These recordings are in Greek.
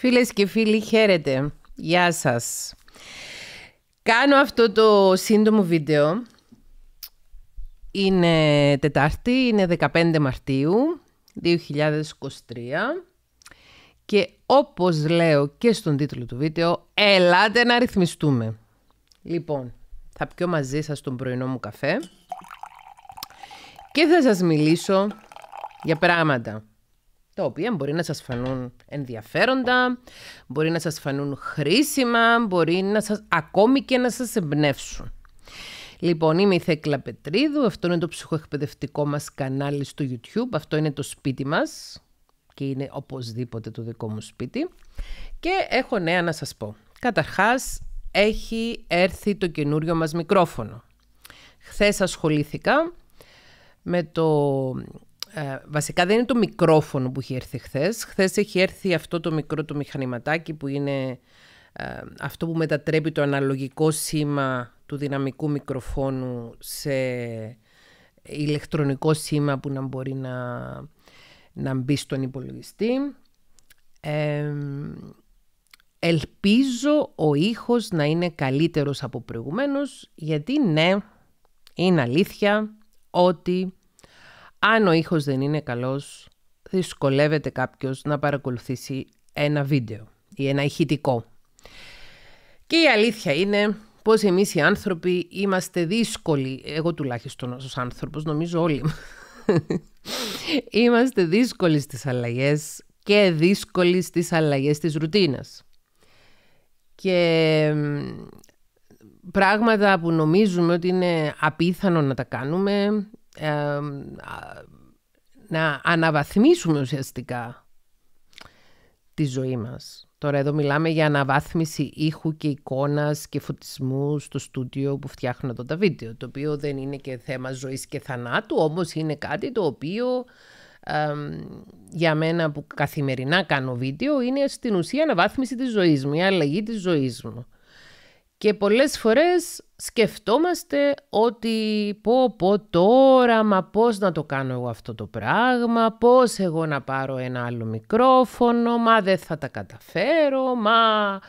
Φίλες και φίλοι, χαίρετε. Γεια σας. Κάνω αυτό το σύντομο βίντεο. Είναι Τετάρτη, είναι 15 Μαρτίου 2023 και όπως λέω και στον τίτλο του βίντεο, ελάτε να ρυθμιστούμε. Λοιπόν, θα πιω μαζί σας τον πρωινό μου καφέ και θα σας μιλήσω για πράγματα τα οποία μπορεί να σας φανούν ενδιαφέροντα, μπορεί να σας φανούν χρήσιμα, μπορεί να σας, ακόμη και να σας εμπνεύσουν. Λοιπόν, είμαι η Θέκλα Πετρίδου, αυτό είναι το ψυχοεκπαιδευτικό μας κανάλι στο YouTube, αυτό είναι το σπίτι μας και είναι οπωσδήποτε το δικό μου σπίτι. Και έχω νέα να σας πω. Καταρχάς, έχει έρθει το καινούριο μας μικρόφωνο. Χθες ασχολήθηκα με το ε, βασικά δεν είναι το μικρόφωνο που έχει έρθει χθες. Χθες έχει έρθει αυτό το μικρό το μηχανηματάκι που είναι ε, αυτό που μετατρέπει το αναλογικό σήμα του δυναμικού μικροφώνου σε ηλεκτρονικό σήμα που να μπορεί να, να μπει στον υπολογιστή. Ε, ελπίζω ο ήχος να είναι καλύτερος από προηγουμένως, γιατί ναι, είναι αλήθεια ότι αν ο ήχος δεν είναι καλός, δυσκολεύεται κάποιος να παρακολουθήσει ένα βίντεο ή ένα ηχητικό. Και η αλήθεια είναι πως εμείς οι άνθρωποι είμαστε δύσκολοι, εγώ τουλάχιστον ως άνθρωπος, νομίζω όλοι είμαστε δύσκολοι στις αλλαγές και δύσκολοι στις αλλαγές της ρουτίνας. Και πράγματα που νομίζουμε ότι είναι απίθανο να τα κάνουμε, να αναβαθμίσουμε ουσιαστικά τη ζωή μας. Τώρα εδώ μιλάμε για αναβάθμιση ήχου και εικόνας και φωτισμούς στο στούντιο που φτιάχνω εδώ τα βίντεο, το οποίο δεν είναι και θέμα ζωής και θανάτου, όμως είναι κάτι το οποίο για μένα που καθημερινά κάνω βίντεο είναι στην ουσία αναβάθμιση της ζωής μου, η αλλαγή της ζωής μου. Και πολλές φορές σκεφτόμαστε ότι πω πω τώρα, μα πώς να το κάνω εγώ αυτό το πράγμα, πώς εγώ να πάρω ένα άλλο μικρόφωνο, μα δεν θα τα καταφέρω, μα,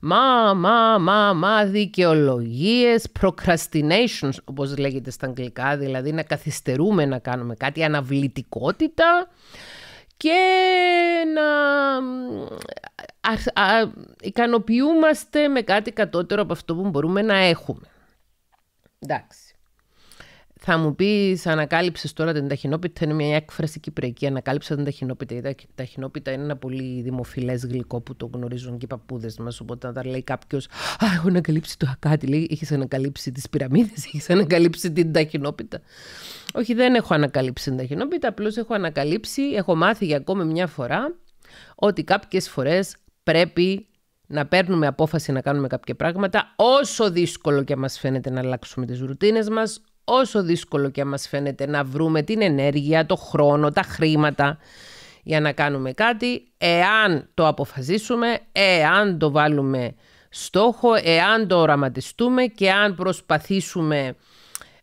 μα, μα, μα, μα, δικαιολογίες, procrastinations όπως λέγεται στα αγγλικά, δηλαδή να καθυστερούμε να κάνουμε κάτι, αναβλητικότητα και να α, α, ικανοποιούμαστε με κάτι κατώτερο από αυτό που μπορούμε να έχουμε. Εντάξει. Θα μου πεις, ανακάλυψες τώρα την ταχυνόπιτα. Είναι μια έκφραση κυπριακή. Ανακάλυψα την ταχυνόπιτα. Η ταχυνόπιτα είναι ένα πολύ δημοφιλές γλυκό που το γνωρίζουν και οι παππούδες μας. Οπότε όταν λέει κάποιος, Α, έχω ανακαλύψει το ακάτι, λέει, Έχεις ανακαλύψει τις πυραμίδες, έχεις ανακαλύψει την ταχυνόπιτα. Όχι, δεν έχω ανακαλύψει την ταχυνόπιτα. Απλώς έχω ανακαλύψει, έχω μάθει για ακόμη μια φορά ότι κάποιες φορές πρέπει να παίρνουμε απόφαση να κάνουμε κάποια πράγματα, όσο δύσκολο και μας φαίνεται να αλλάξουμε τις ρουτίνες μας, όσο δύσκολο και μας φαίνεται να βρούμε την ενέργεια, το χρόνο, τα χρήματα για να κάνουμε κάτι, εάν το αποφασίσουμε, εάν το βάλουμε στόχο, εάν το οραματιστούμε και αν προσπαθήσουμε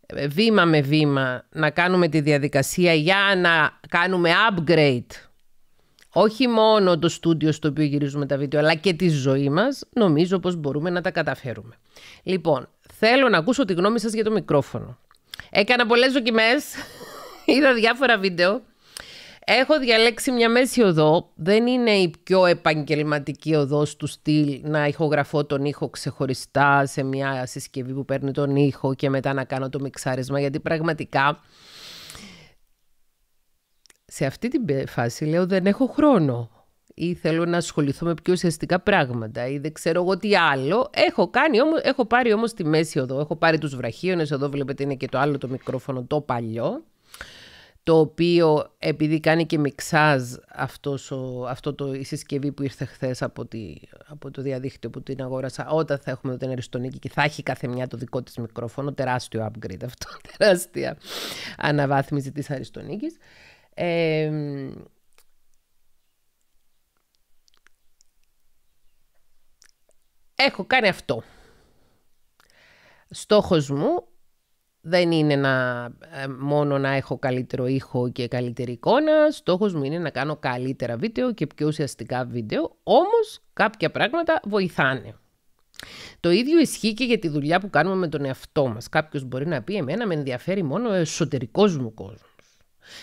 ε, βήμα με βήμα να κάνουμε τη διαδικασία για να κάνουμε upgrade όχι μόνο το στούντιο στο οποίο γυρίζουμε τα βίντεο, αλλά και τη ζωή μας, νομίζω πως μπορούμε να τα καταφέρουμε. Λοιπόν, θέλω να ακούσω τη γνώμη σας για το μικρόφωνο. Έκανα πολλές δοκιμές, είδα διάφορα βίντεο. Έχω διαλέξει μια μέση οδό. Δεν είναι η πιο επαγγελματική οδό του στυλ να ηχογραφώ τον ήχο ξεχωριστά σε μια συσκευή που παίρνει τον ήχο και μετά να κάνω το μιξάρισμα, γιατί πραγματικά σε αυτή την φάση λέω δεν έχω χρόνο ή θέλω να ασχοληθώ με πιο ουσιαστικά πράγματα ή δεν ξέρω εγώ τι άλλο. Έχω, κάνει, έχω πάρει όμως τη μέση εδώ, έχω πάρει τους βραχίονες, εδώ βλέπετε είναι και το άλλο το μικρόφωνο το παλιό το οποίο επειδή κάνει και μιξάζ αυτός ο, αυτό το, η συσκευή που ήρθε χθες από, από το διαδίκτυο που την αγόρασα, όταν θα έχουμε την Αριστονίκη και θα έχει κάθε μια το δικό της μικρόφωνο, τεράστιο upgrade αυτό, τεράστια αναβάθμιση της Αριστονίκης έχω κάνει αυτό. Στόχος μου δεν είναι να, ε, μόνο να έχω καλύτερο ήχο και καλύτερη εικόνα. Στόχος μου είναι να κάνω καλύτερα βίντεο και πιο ουσιαστικά βίντεο. Όμως κάποια πράγματα βοηθάνε. Το ίδιο ισχύει και για τη δουλειά που κάνουμε με τον εαυτό μας. Κάποιος μπορεί να πει εμένα με ενδιαφέρει μόνο ο εσωτερικός μου κόσμος.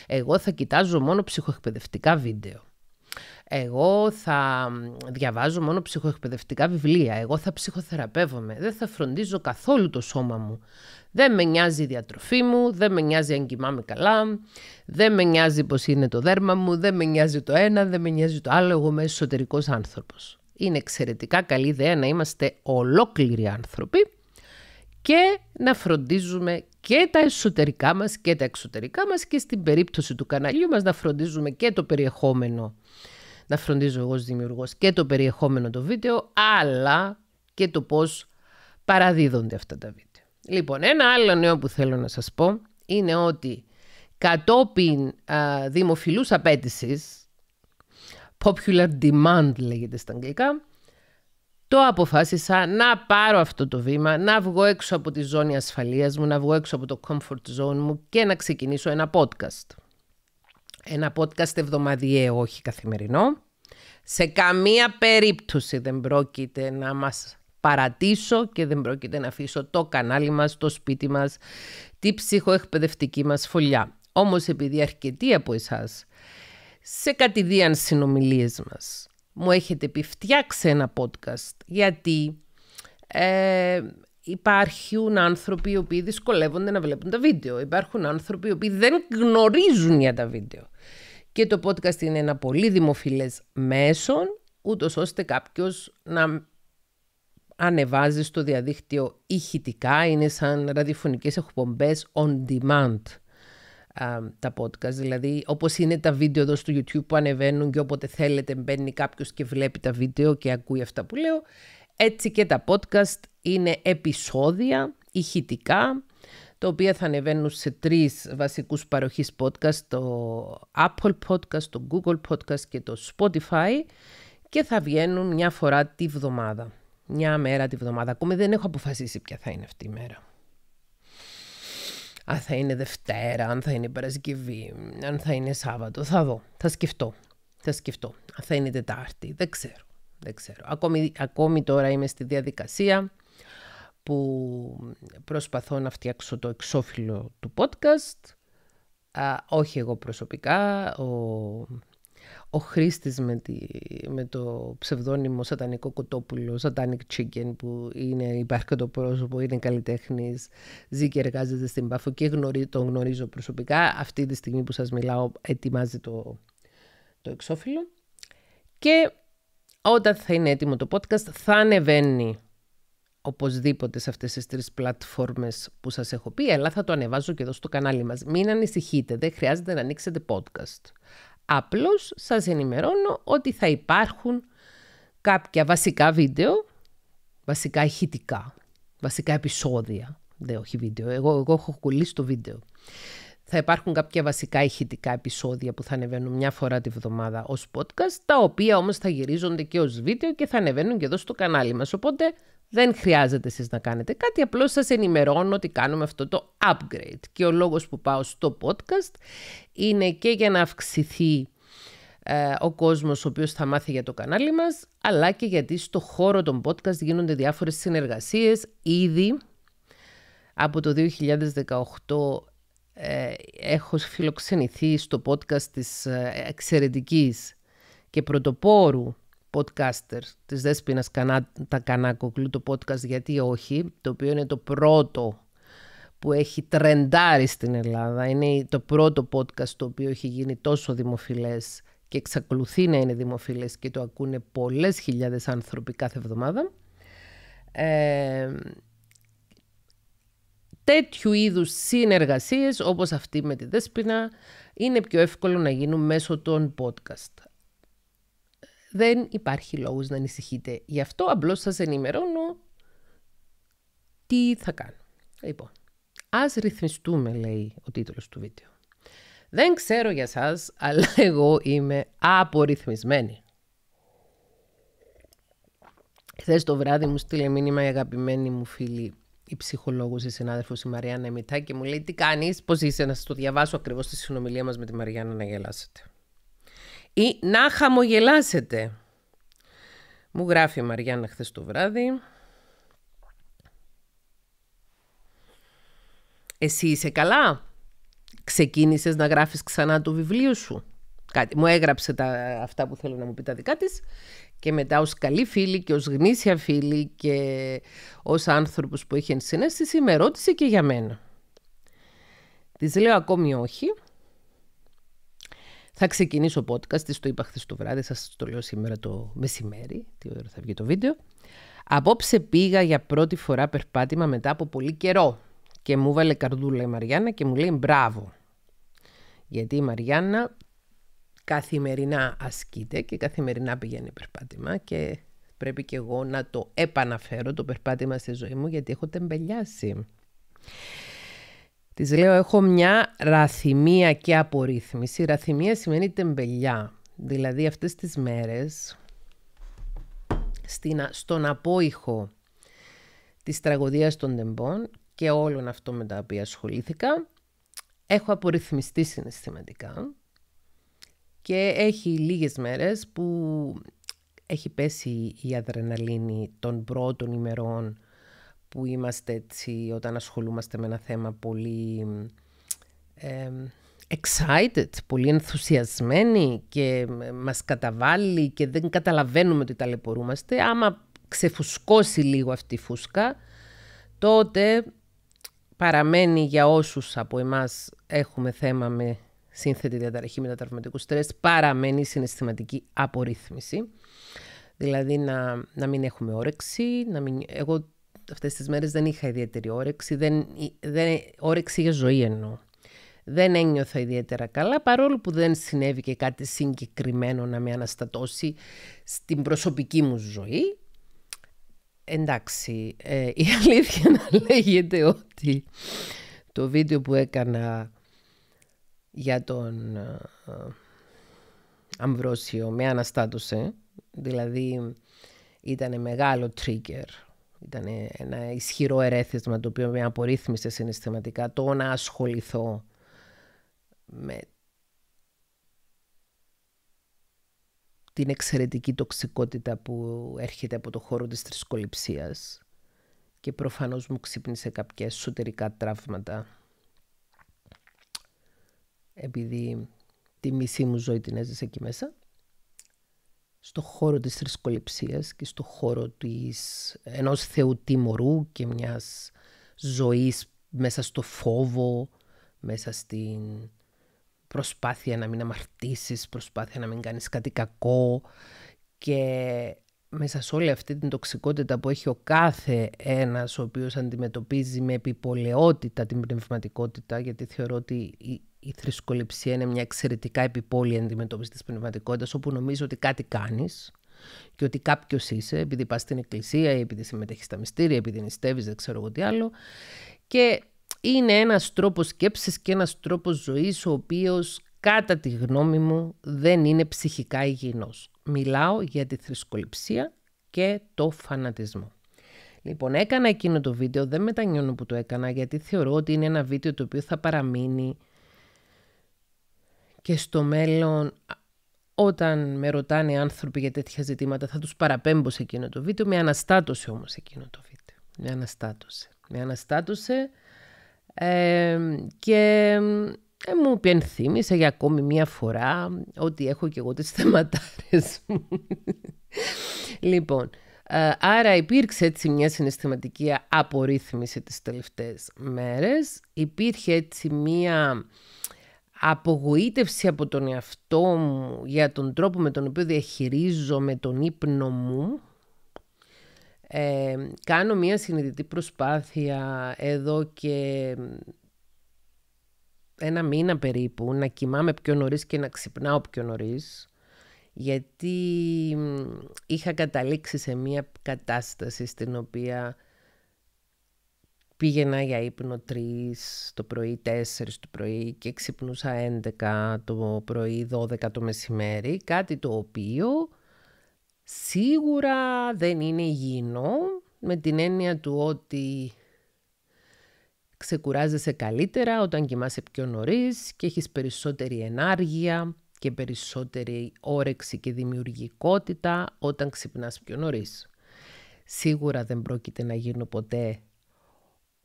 Εγώ θα κοιτάζω μόνο ψυχοεκπαιδευτικά βίντεο. Εγώ θα διαβάζω μόνο ψυχοεκπαιδευτικά βιβλία. Εγώ θα ψυχοθεραπεύομαι. Δεν θα φροντίζω καθόλου το σώμα μου. Δεν με νοιάζει η διατροφή μου, δεν με νοιάζει αν κοιμάμαι καλά, δεν με νοιάζει πώς είναι το δέρμα μου, δεν με νοιάζει το ένα, δεν με νοιάζει το άλλο. Εγώ είμαι εσωτερικός άνθρωπος. Είναι εξαιρετικά καλή ιδέα να είμαστε ολόκληροι άνθρωποι και να φροντίζουμε και τα εσωτερικά μας και τα εξωτερικά μας και στην περίπτωση του καναλιού μας να φροντίζουμε και το περιεχόμενο, να φροντίζω εγώ ως δημιουργός και το περιεχόμενο το βίντεο, αλλά και το πώς παραδίδονται αυτά τα βίντεο. Λοιπόν, ένα άλλο νέο που θέλω να σας πω είναι ότι κατόπιν α, δημοφιλούς απέτησης, popular demand λέγεται στα αγγλικά, το αποφάσισα να πάρω αυτό το βήμα, να βγω έξω από τη ζώνη ασφαλείας μου, να βγω έξω από το comfort zone μου και να ξεκινήσω ένα podcast. Ένα podcast εβδομαδιαίο, όχι καθημερινό. Σε καμία περίπτωση δεν πρόκειται να μας παρατήσω και δεν πρόκειται να αφήσω το κανάλι μας, το σπίτι μας, τη ψυχοεκπαιδευτική μας φωλιά. Όμως επειδή αρκετοί από εσάς σε κατηδίαν συνομιλίες μας μου έχετε πει φτιάξε ένα podcast γιατί ε, υπάρχουν άνθρωποι οι οποίοι δυσκολεύονται να βλέπουν τα βίντεο. Υπάρχουν άνθρωποι οι οποίοι δεν γνωρίζουν για τα βίντεο. Και το podcast είναι ένα πολύ δημοφιλές μέσον, ούτως ώστε κάποιος να ανεβάζει στο διαδίκτυο ηχητικά, είναι σαν ραδιοφωνικές εκπομπές on demand τα podcast. Δηλαδή, όπως είναι τα βίντεο εδώ στο YouTube που ανεβαίνουν και όποτε θέλετε μπαίνει κάποιος και βλέπει τα βίντεο και ακούει αυτά που λέω, έτσι και τα podcast είναι επεισόδια ηχητικά, τα οποία θα ανεβαίνουν σε τρεις βασικούς παροχής podcast, το Apple Podcast, το Google Podcast και το Spotify και θα βγαίνουν μια φορά τη βδομάδα. Μια μέρα τη βδομάδα. Ακόμη δεν έχω αποφασίσει ποια θα είναι αυτή η μέρα αν θα είναι Δευτέρα, αν θα είναι Παρασκευή, αν θα είναι Σάββατο. Θα δω, θα σκεφτώ. Θα σκεφτώ. Αν θα είναι Τετάρτη, δεν ξέρω. Δεν ξέρω. Ακόμη, ακόμη τώρα είμαι στη διαδικασία που προσπαθώ να φτιάξω το εξώφυλλο του podcast. Α, όχι εγώ προσωπικά, ο ο χρήστης με, με το ψευδόνυμο Σατανικό Κοτόπουλο, Satanic Chicken που είναι, υπάρχει το πρόσωπο, είναι καλλιτέχνης, ζει και εργάζεται στην Πάφο και γνωρί, τον γνωρίζω προσωπικά. Αυτή τη στιγμή που σας μιλάω ετοιμάζει το, το εξώφυλλο. Και όταν θα είναι έτοιμο το podcast θα ανεβαίνει οπωσδήποτε σε αυτές τις τρεις πλατφόρμες που σας έχω πει, αλλά θα το ανεβάζω και εδώ στο κανάλι μας. Μην ανησυχείτε, δεν χρειάζεται να ανοίξετε podcast. Απλώς σας ενημερώνω ότι θα υπάρχουν κάποια βασικά βίντεο, βασικά ηχητικά, βασικά επεισόδια. Δεν όχι βίντεο, εγώ, εγώ έχω κολλήσει το βίντεο. Θα υπάρχουν κάποια βασικά ηχητικά επεισόδια που θα ανεβαίνουν μια φορά τη βδομάδα ως podcast, τα οποία όμως θα γυρίζονται και ως βίντεο και θα ανεβαίνουν και εδώ στο κανάλι μας. Οπότε δεν χρειάζεται εσείς να κάνετε κάτι, απλώς σας ενημερώνω ότι κάνουμε αυτό το upgrade. Και ο λόγος που πάω στο podcast είναι και για να αυξηθεί ε, ο κόσμος ο οποίος θα μάθει για το κανάλι μας, αλλά και γιατί στο χώρο των podcast γίνονται διάφορες συνεργασίες ήδη από το 2018 ε, έχω φιλοξενηθεί στο podcast της ε, εξαιρετικής και πρωτοπόρου podcasters της Δέσποινας τα Κανάκοκλου, το podcast «Γιατί όχι», το οποίο είναι το πρώτο που έχει τρεντάρει στην Ελλάδα. Είναι το πρώτο podcast το οποίο έχει γίνει τόσο δημοφιλές και εξακολουθεί να είναι δημοφιλές και το ακούνε πολλές χιλιάδες άνθρωποι κάθε εβδομάδα. Ε, τέτοιου είδους συνεργασίες όπως αυτή με τη Δέσποινα είναι πιο εύκολο να γίνουν μέσω των podcast. Δεν υπάρχει λόγος να ανησυχείτε. Γι' αυτό απλώς σας ενημερώνω τι θα κάνω. Λοιπόν, ας ρυθμιστούμε λέει ο τίτλος του βίντεο. Δεν ξέρω για σας, αλλά εγώ είμαι απορυθμισμένη. Χθες το βράδυ μου στείλε μήνυμα η αγαπημένη μου φίλη, η ψυχολόγος, η συνάδελφος η Μαριάννα Εμιτά και μου λέει τι κάνεις, πώς είσαι, να σας το διαβάσω ακριβώς στη συνομιλία μας με τη Μαριάννα να γελάσετε ή να χαμογελάσετε. Μου γράφει η Μαριάννα χθες το βράδυ. Εσύ είσαι καλά. Ξεκίνησες να γράφεις ξανά το βιβλίο σου. Κάτι. Μου έγραψε τα, αυτά που θέλω να μου πει τα δικά της και μετά ως καλή φίλη και ως γνήσια φίλη και ως άνθρωπος που έχει ενσυναίσθηση με ρώτησε και για μένα. Της λέω ακόμη όχι, θα ξεκινήσω podcast, της το είπα χθες το βράδυ, σας το λέω σήμερα το μεσημέρι, τι ώρα θα βγει το βίντεο. Απόψε πήγα για πρώτη φορά περπάτημα μετά από πολύ καιρό και μου βάλε καρδούλα η Μαριάννα και μου λέει μπράβο. Γιατί η Μαριάννα καθημερινά ασκείται και καθημερινά πηγαίνει περπάτημα και πρέπει και εγώ να το επαναφέρω το περπάτημα στη ζωή μου γιατί έχω τεμπελιάσει. Της λέω: Έχω μια ραθυμία και απορρίθμιση. Ραθυμία σημαίνει τεμπελιά. Δηλαδή αυτές τις μέρες στην, στον απόϊχο της τραγωδίας των τεμπών και όλων αυτών με τα οποία ασχολήθηκα έχω απορριθμιστεί συναισθηματικά και έχει λίγες μέρες που έχει πέσει η αδρεναλίνη των πρώτων ημερών που είμαστε έτσι όταν ασχολούμαστε με ένα θέμα πολύ excited, πολύ ενθουσιασμένοι και μας καταβάλει και δεν καταλαβαίνουμε ότι ταλαιπωρούμαστε, άμα ξεφουσκώσει λίγο αυτή η φούσκα, τότε παραμένει για όσους από εμάς έχουμε θέμα με σύνθετη διαταραχή μετατραυματικού στρες, παραμένει η συναισθηματική απορρίθμιση. Δηλαδή να, να μην έχουμε όρεξη, να μην αυτές τις μέρες δεν είχα ιδιαίτερη όρεξη, δεν, δεν, όρεξη για ζωή εννοώ. Δεν ένιωθα ιδιαίτερα καλά, παρόλο που δεν συνέβη και κάτι συγκεκριμένο να με αναστατώσει στην προσωπική μου ζωή. Εντάξει, ε, η αλήθεια να λέγεται ότι το βίντεο που έκανα για τον ε, Αμβρόσιο με αναστάτωσε, δηλαδή ήταν μεγάλο trigger ήταν ένα ισχυρό ερέθισμα το οποίο με απορρίθμισε συναισθηματικά το να ασχοληθώ με την εξαιρετική τοξικότητα που έρχεται από το χώρο της θρησκοληψίας και προφανώς μου ξύπνησε κάποια εσωτερικά τραύματα επειδή τη μισή μου ζωή την έζησε εκεί μέσα στο χώρο της θρησκοληψίας και στο χώρο της, ενός θεού τιμωρού και μιας ζωής μέσα στο φόβο, μέσα στην προσπάθεια να μην αμαρτήσεις, προσπάθεια να μην κάνεις κάτι κακό και μέσα σε όλη αυτή την τοξικότητα που έχει ο κάθε ένας ο οποίος αντιμετωπίζει με επιπολαιότητα την πνευματικότητα γιατί θεωρώ ότι η θρησκοληψία είναι μια εξαιρετικά επιπόλεια αντιμετώπιση της πνευματικότητας όπου νομίζω ότι κάτι κάνεις και ότι κάποιος είσαι, επειδή πας στην εκκλησία ή επειδή συμμετέχεις στα μυστήρια, επειδή νηστεύεις, δεν ξέρω εγώ τι άλλο. Και είναι ένας τρόπος σκέψης και ένας τρόπος ζωής ο οποίος κατά τη γνώμη μου δεν είναι ψυχικά υγιεινός. Μιλάω για τη θρησκοληψία και το φανατισμό. Λοιπόν, έκανα εκείνο το βίντεο, δεν μετανιώνω που το έκανα, γιατί θεωρώ ότι είναι ένα βίντεο το οποίο θα παραμείνει και στο μέλλον όταν με ρωτάνε άνθρωποι για τέτοια ζητήματα θα τους παραπέμπω σε εκείνο το βίντεο. Με αναστάτωσε όμως εκείνο το βίντεο. Με αναστάτωσε. Με αναστάτωσε και ε, μου πενθύμισε για ακόμη μία φορά ότι έχω και εγώ τις θεματάρες μου. λοιπόν, ε, άρα υπήρξε έτσι μια συναισθηματική απορρίθμιση τις τελευταίες λοιπον Υπήρχε έτσι μια απογοήτευση από τον εαυτό μου για τον τρόπο με τον οποίο διαχειρίζομαι τον ύπνο μου, ε, κάνω μία συνειδητή προσπάθεια εδώ και ένα μήνα περίπου να κοιμάμαι πιο νωρίς και να ξυπνάω πιο νωρίς γιατί είχα καταλήξει σε μία κατάσταση στην οποία Πήγαινα για ύπνο 3 το πρωί, 4 το πρωί και ξυπνούσα 11 το πρωί, 12 το μεσημέρι. Κάτι το οποίο σίγουρα δεν είναι υγιεινό με την έννοια του ότι ξεκουράζεσαι καλύτερα όταν κοιμάσαι πιο νωρίς και έχεις περισσότερη ενάργεια και περισσότερη όρεξη και δημιουργικότητα όταν ξυπνάς πιο νωρίς. Σίγουρα δεν πρόκειται να γίνω ποτέ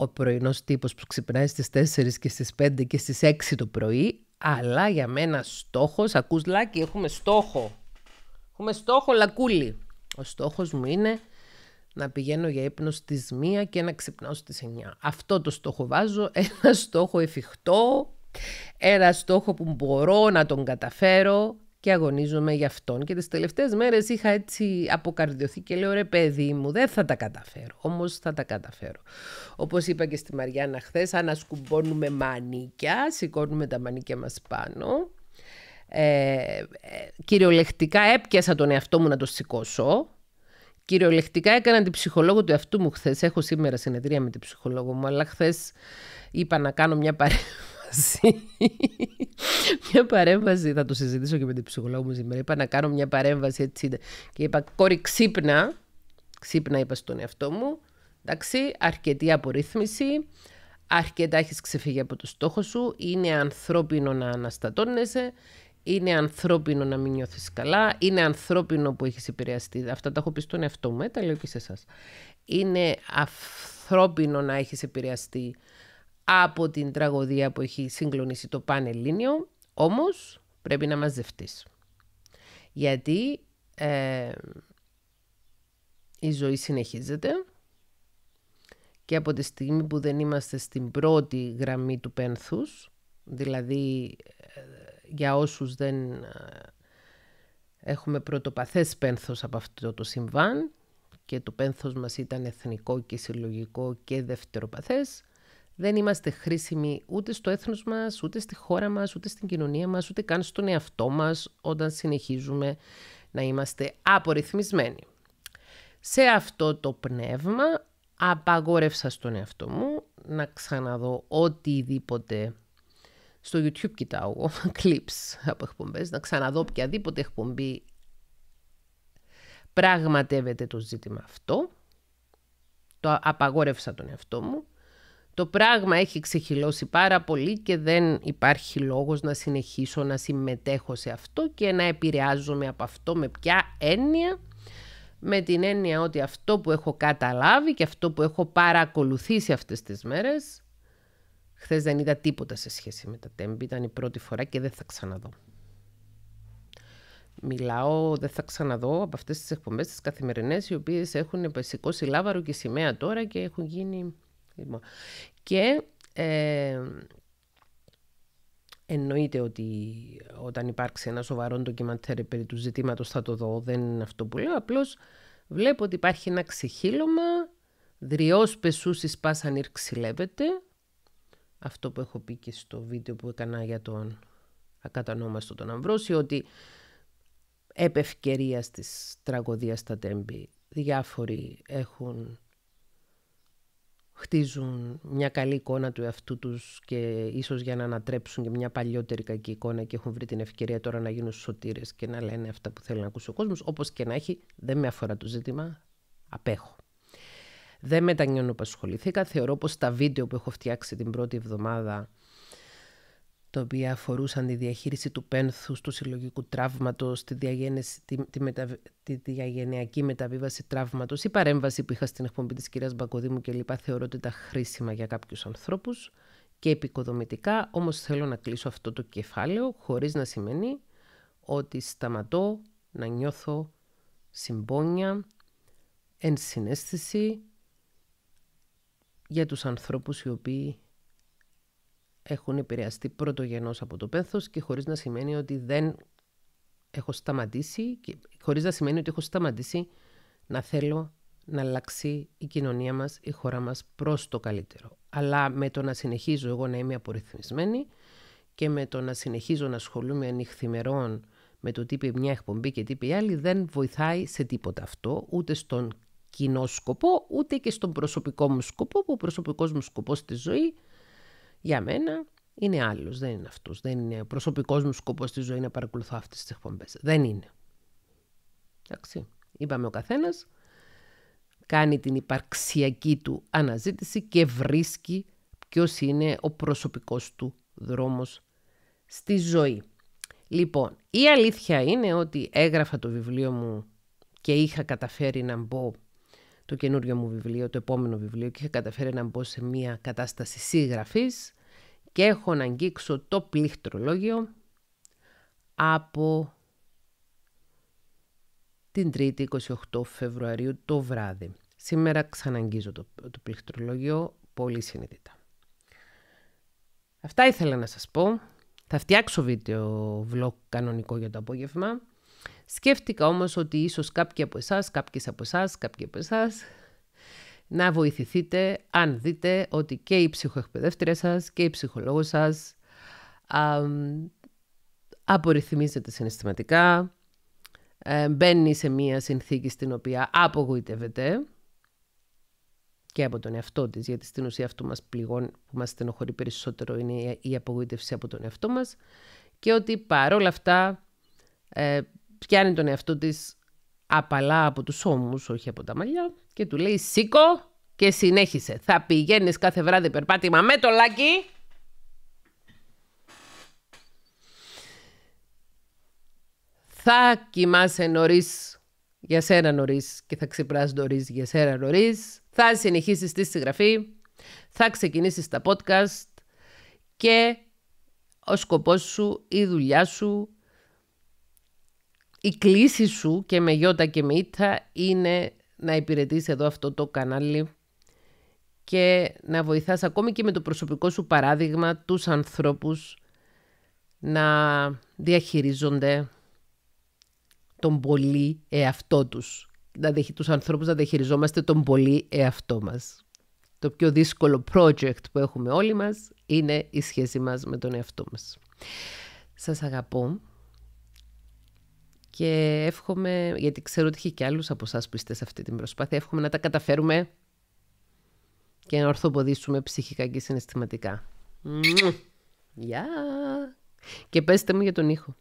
ο πρωινός τύπος που ξυπνάει στις 4 και στις 5 και στις 6 το πρωί, αλλά για μένα στόχος, ακούς Λάκη, έχουμε στόχο. Έχουμε στόχο Λακούλη. Ο στόχος μου είναι να πηγαίνω για ύπνος στις 1 και να ξυπνάω στις 9. Αυτό το στόχο βάζω, ένα στόχο εφικτό, ένα στόχο που μπορώ να τον καταφέρω, και αγωνίζομαι για αυτόν. Και τις τελευταίες μέρες είχα έτσι αποκαρδιωθεί και λέω ρε παιδί μου δεν θα τα καταφέρω, όμως θα τα καταφέρω. Όπως είπα και στη Μαριάννα χθες, ανασκουμπώνουμε μανίκια, σηκώνουμε τα μανίκια μας πάνω. Ε, ε, κυριολεκτικά έπιασα τον εαυτό μου να το σηκώσω. Κυριολεκτικά έκανα την ψυχολόγο του εαυτού μου χθες. Έχω σήμερα συνεδρία με την ψυχολόγο μου, αλλά χθες είπα να κάνω μια παρέμβαση μια παρέμβαση, θα το συζητήσω και με την ψυχολόγο μου σήμερα. Είπα να κάνω μια παρέμβαση έτσι. Και είπα, κόρη, ξύπνα. Ξύπνα, είπα στον εαυτό μου. Εντάξει, αρκετή απορρίθμιση. Αρκετά έχεις ξεφύγει από το στόχο σου. Είναι ανθρώπινο να αναστατώνεσαι. Είναι ανθρώπινο να μην νιώθεις καλά. Είναι ανθρώπινο που έχεις επηρεαστεί. Αυτά τα έχω πει στον εαυτό μου, ε, τα λέω και σε εσάς. Είναι ανθρώπινο να έχεις επηρεαστεί από την τραγωδία που έχει συγκλονίσει το Πανελλήνιο, όμως πρέπει να μαζευτείς. Γιατί ε, η ζωή συνεχίζεται και από τη στιγμή που δεν είμαστε στην πρώτη γραμμή του πένθους, δηλαδή ε, για όσους δεν ε, έχουμε πρωτοπαθές πένθος από αυτό το συμβάν και το πένθος μας ήταν εθνικό και συλλογικό και δευτεροπαθές, δεν είμαστε χρήσιμοι ούτε στο έθνος μας, ούτε στη χώρα μας, ούτε στην κοινωνία μας, ούτε καν στον εαυτό μας όταν συνεχίζουμε να είμαστε απορριθμισμένοι. Σε αυτό το πνεύμα απαγόρευσα στον εαυτό μου να ξαναδώ οτιδήποτε στο YouTube κοιτάω clips από εκπομπές, να ξαναδώ οποιαδήποτε εκπομπή πραγματεύεται το ζήτημα αυτό. Το απαγόρευσα τον εαυτό μου το πράγμα έχει ξεχυλώσει πάρα πολύ και δεν υπάρχει λόγος να συνεχίσω να συμμετέχω σε αυτό και να επηρεάζομαι από αυτό με ποια έννοια. Με την έννοια ότι αυτό που έχω καταλάβει και αυτό που έχω παρακολουθήσει αυτές τις μέρες, χθες δεν είδα τίποτα σε σχέση με τα τέμπη, ήταν η πρώτη φορά και δεν θα ξαναδώ. Μιλάω, δεν θα ξαναδώ από αυτές τις εκπομπές τις καθημερινές, οι οποίες έχουν σηκώσει λάβαρο και σημαία τώρα και έχουν γίνει και ε, εννοείται ότι όταν υπάρξει ένα σοβαρό ντοκιμαντέρ περί του ζητήματος θα το δω, δεν είναι αυτό που λέω, απλώς βλέπω ότι υπάρχει ένα ξεχύλωμα, δριός πεσούσης πας αυτό που έχω πει και στο βίντεο που έκανα για τον ακατανόμαστο τον Αμβρόση, ότι έπευκαιρία τη της τραγωδίας στα τέμπη διάφοροι έχουν χτίζουν μια καλή εικόνα του εαυτού τους και ίσως για να ανατρέψουν και μια παλιότερη κακή εικόνα και έχουν βρει την ευκαιρία τώρα να γίνουν σωτήρες και να λένε αυτά που θέλουν να ακούσει ο κόσμος. Όπως και να έχει, δεν με αφορά το ζήτημα, απέχω. Δεν μετανιώνω που ασχοληθήκα. Θεωρώ πως τα βίντεο που έχω φτιάξει την πρώτη εβδομάδα τα οποία αφορούσαν τη διαχείριση του πένθους, του συλλογικού τραύματος, τη, τη, τη, τη διαγενειακή μεταβίβαση τραύματος, η παρέμβαση που είχα στην εκπομπή της κυρίας Μπακοδήμου κλπ. θεωρώ ότι ήταν χρήσιμα για κάποιους ανθρώπους και επικοδομητικά, όμως θέλω να κλείσω αυτό το κεφάλαιο χωρίς να σημαίνει ότι σταματώ να νιώθω συμπόνια, ενσυναίσθηση για τους ανθρώπους οι οποίοι έχουν επηρεαστεί πρωτογενώς από το πένθος και χωρίς να σημαίνει ότι δεν έχω σταματήσει και χωρίς να σημαίνει ότι έχω σταματήσει να θέλω να αλλάξει η κοινωνία μας, η χώρα μας προς το καλύτερο. Αλλά με το να συνεχίζω εγώ να είμαι απορριθμισμένη και με το να συνεχίζω να ασχολούμαι ανοιχθημερών με το τι είπε μια εκπομπή και τι είπε η άλλη δεν βοηθάει σε τίποτα αυτό, ούτε στον κοινό σκοπό, ούτε και στον προσωπικό μου σκοπό, που ο προσωπικός μου σκοπός στη ζωή για μένα είναι άλλος, δεν είναι αυτός. Δεν είναι ο προσωπικός μου σκοπός στη ζωή να παρακολουθώ αυτές τις εκπομπές. Δεν είναι. Εντάξει. Είπαμε ο καθένας κάνει την υπαρξιακή του αναζήτηση και βρίσκει ποιος είναι ο προσωπικός του δρόμος στη ζωή. Λοιπόν, η αλήθεια είναι ότι έγραφα το βιβλίο μου και είχα καταφέρει να μπω το καινούριο μου βιβλίο, το επόμενο βιβλίο και είχα καταφέρει να μπω σε μια κατάσταση σύγγραφης και έχω να αγγίξω το πληκτρολόγιο από την 3η 28 Φεβρουαρίου το βράδυ. Σήμερα ξαναγγίζω το, το πληκτρολόγιο πολύ συνειδητά. Αυτά ήθελα να σας πω. Θα φτιάξω βίντεο vlog κανονικό για το απόγευμα. Σκέφτηκα όμως ότι ίσως κάποιοι από εσάς, κάποιες από εσάς, κάποιοι από εσάς, να βοηθηθείτε αν δείτε ότι και η ψυχοεκπαιδεύτρια σας και η ψυχολόγος σας απορριθμίζεται συναισθηματικά, ε, μπαίνει σε μία συνθήκη στην οποία απογοητεύεται και από τον εαυτό της, γιατί στην ουσία αυτό μας πληγών, που μας στενοχωρεί περισσότερο είναι η απογοήτευση από τον εαυτό μας και ότι παρόλα αυτά ε, πιάνει τον εαυτό της απαλά από τους ώμους, όχι από τα μαλλιά και του λέει «Σήκω και συνέχισε. Θα πηγαίνεις κάθε βράδυ περπάτημα με το λάκι». Θα κοιμάσαι νωρίς για σένα νωρίς και θα ξυπνάς νωρίς για σένα νωρίς. Θα συνεχίσεις τη συγγραφή, θα ξεκινήσεις τα podcast και ο σκοπός σου, η δουλειά σου, η κλίση σου και με γιώτα και με ήττα είναι να υπηρετείς εδώ αυτό το κανάλι και να βοηθάς ακόμη και με το προσωπικό σου παράδειγμα τους ανθρώπους να διαχειρίζονται τον πολύ εαυτό τους. Να δεχεί τους ανθρώπους να διαχειριζόμαστε τον πολύ εαυτό μας. Το πιο δύσκολο project που έχουμε όλοι μας είναι η σχέση μας με τον εαυτό μας. Σας αγαπώ και εύχομαι, γιατί ξέρω ότι έχει και άλλους από εσάς που είστε σε αυτή την προσπάθεια, εύχομαι να τα καταφέρουμε και να ορθοποδήσουμε ψυχικά και συναισθηματικά. Γεια! Και πέστε μου για τον ήχο.